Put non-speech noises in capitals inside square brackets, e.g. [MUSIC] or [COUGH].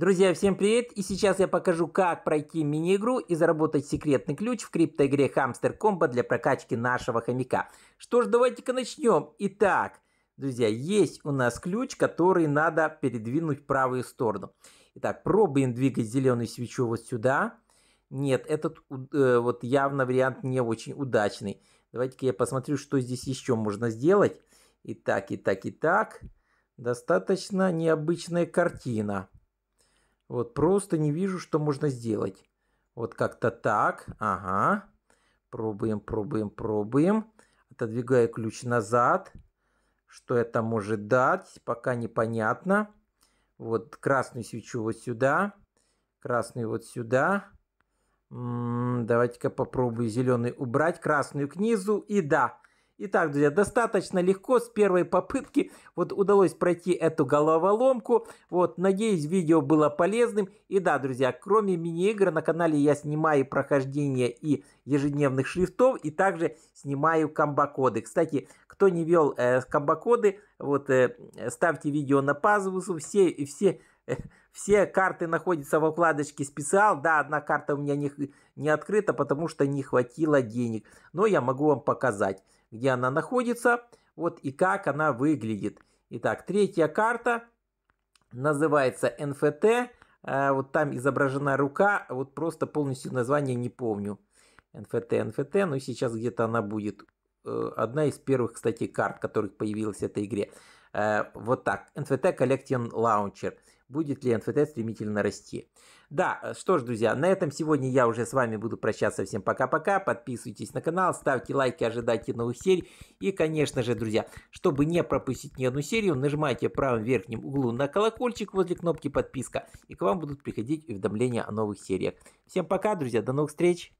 Друзья, всем привет! И сейчас я покажу, как пройти мини-игру и заработать секретный ключ в криптоигре Hamster Combo для прокачки нашего хомяка. Что ж, давайте-ка начнем. Итак, друзья, есть у нас ключ, который надо передвинуть в правую сторону. Итак, пробуем двигать зеленую свечу вот сюда. Нет, этот э, вот явно вариант не очень удачный. Давайте-ка я посмотрю, что здесь еще можно сделать. Итак, итак, итак. Достаточно необычная картина. Вот просто не вижу, что можно сделать. Вот как-то так. Ага. Пробуем, пробуем, пробуем. Отодвигаю ключ назад. Что это может дать, пока непонятно. Вот красную свечу вот сюда. Красную вот сюда. Давайте-ка попробую зеленый убрать. Красную к низу. И да, Итак, друзья, достаточно легко с первой попытки вот удалось пройти эту головоломку. Вот, надеюсь, видео было полезным. И да, друзья, кроме мини-игр на канале я снимаю прохождение и ежедневных шрифтов, и также снимаю комбо Кстати, кто не вел э, комбо вот э, ставьте видео на паузу, все, все [LAUGHS] все карты находятся во вкладочке специал. Да, одна карта у меня не, не открыта, потому что не хватило денег. Но я могу вам показать, где она находится. Вот и как она выглядит. Итак, третья карта называется НФТ. А, вот там изображена рука. Вот просто полностью название не помню. НФТ, НФТ. Но сейчас где-то она будет Э, одна из первых, кстати, карт, которых появилась в этой игре. Э, вот так. NFT Collection Launcher. Будет ли NFT стремительно расти? Да, э, что ж, друзья, на этом сегодня я уже с вами буду прощаться. Всем пока-пока. Подписывайтесь на канал, ставьте лайки, ожидайте новых серий. И, конечно же, друзья, чтобы не пропустить ни одну серию, нажимайте в правом верхнем углу на колокольчик возле кнопки подписка, и к вам будут приходить уведомления о новых сериях. Всем пока, друзья, до новых встреч!